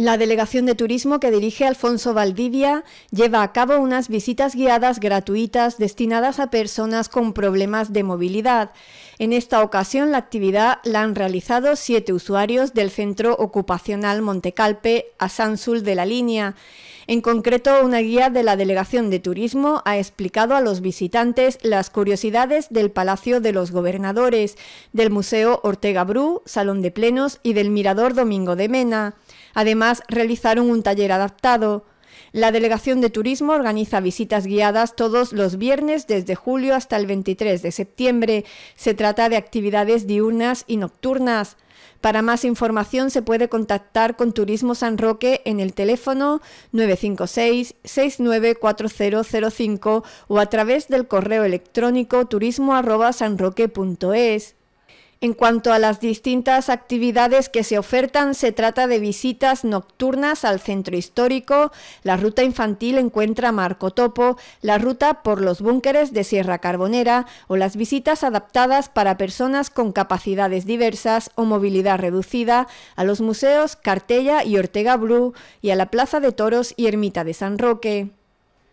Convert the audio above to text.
La Delegación de Turismo que dirige Alfonso Valdivia lleva a cabo unas visitas guiadas gratuitas destinadas a personas con problemas de movilidad. En esta ocasión la actividad la han realizado siete usuarios del Centro Ocupacional Montecalpe a Sansul de la Línea. En concreto, una guía de la Delegación de Turismo ha explicado a los visitantes las curiosidades del Palacio de los Gobernadores, del Museo Ortega Bru, Salón de Plenos y del Mirador Domingo de Mena. Además, realizaron un taller adaptado. La Delegación de Turismo organiza visitas guiadas todos los viernes desde julio hasta el 23 de septiembre. Se trata de actividades diurnas y nocturnas. Para más información se puede contactar con Turismo San Roque en el teléfono 956-694005 o a través del correo electrónico turismo.sanroque.es. En cuanto a las distintas actividades que se ofertan, se trata de visitas nocturnas al centro histórico, la ruta infantil encuentra Marco Topo, la ruta por los búnkeres de Sierra Carbonera o las visitas adaptadas para personas con capacidades diversas o movilidad reducida a los museos Cartella y Ortega Blue y a la Plaza de Toros y Ermita de San Roque.